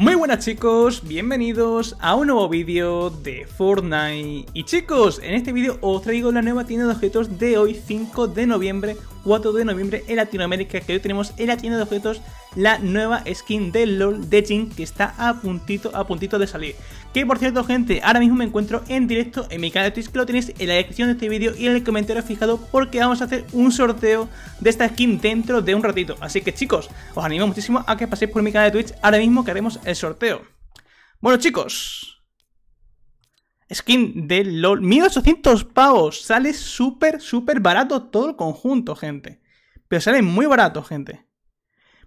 Muy buenas chicos, bienvenidos a un nuevo vídeo de Fortnite Y chicos, en este vídeo os traigo la nueva tienda de objetos de hoy 5 de noviembre 4 de noviembre en Latinoamérica, que hoy tenemos en la tienda de objetos la nueva skin de LOL de Jin que está a puntito, a puntito de salir. Que por cierto, gente, ahora mismo me encuentro en directo en mi canal de Twitch, que lo tenéis en la descripción de este vídeo y en el comentario fijado, porque vamos a hacer un sorteo de esta skin dentro de un ratito. Así que chicos, os animo muchísimo a que paséis por mi canal de Twitch ahora mismo que haremos el sorteo. Bueno chicos, Skin de LOL, 1800 pavos. Sale súper, súper barato todo el conjunto, gente. Pero sale muy barato, gente.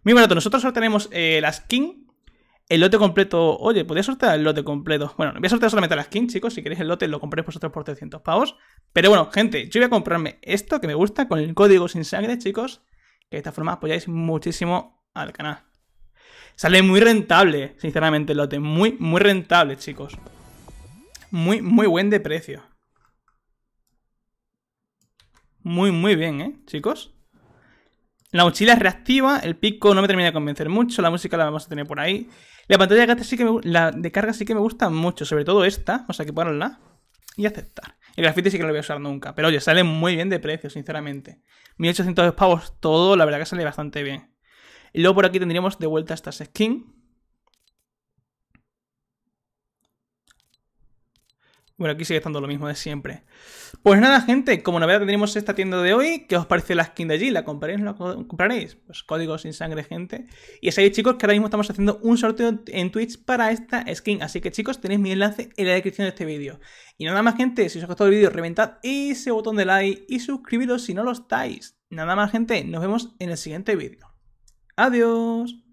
Muy barato. Nosotros solo tenemos eh, la skin, el lote completo. Oye, podría sortear el lote completo. Bueno, voy a sortear solamente la skin, chicos. Si queréis el lote, lo compréis vosotros por 300 pavos. Pero bueno, gente, yo voy a comprarme esto que me gusta con el código sin sangre, chicos. Que de esta forma apoyáis muchísimo al canal. Sale muy rentable, sinceramente, el lote. Muy, muy rentable, chicos. Muy, muy buen de precio. Muy, muy bien, ¿eh, chicos? La mochila es reactiva, el pico no me termina de convencer mucho, la música la vamos a tener por ahí. La pantalla de, carga sí que me, la de carga sí que me gusta mucho, sobre todo esta, o sea que ponerla y aceptar. El grafite sí que no lo voy a usar nunca, pero oye, sale muy bien de precio, sinceramente. 1800 pavos todo, la verdad que sale bastante bien. Y luego por aquí tendríamos de vuelta estas skins. Bueno, aquí sigue estando lo mismo de siempre. Pues nada, gente, como novedad tenemos esta tienda de hoy, ¿qué os parece la skin de allí? ¿La compraréis? ¿La compraréis? Pues códigos sin sangre, gente. Y es ahí, chicos, que ahora mismo estamos haciendo un sorteo en Twitch para esta skin. Así que, chicos, tenéis mi enlace en la descripción de este vídeo. Y nada más, gente, si os ha gustado el vídeo, reventad ese botón de like y suscribiros si no lo estáis. Nada más, gente, nos vemos en el siguiente vídeo. Adiós.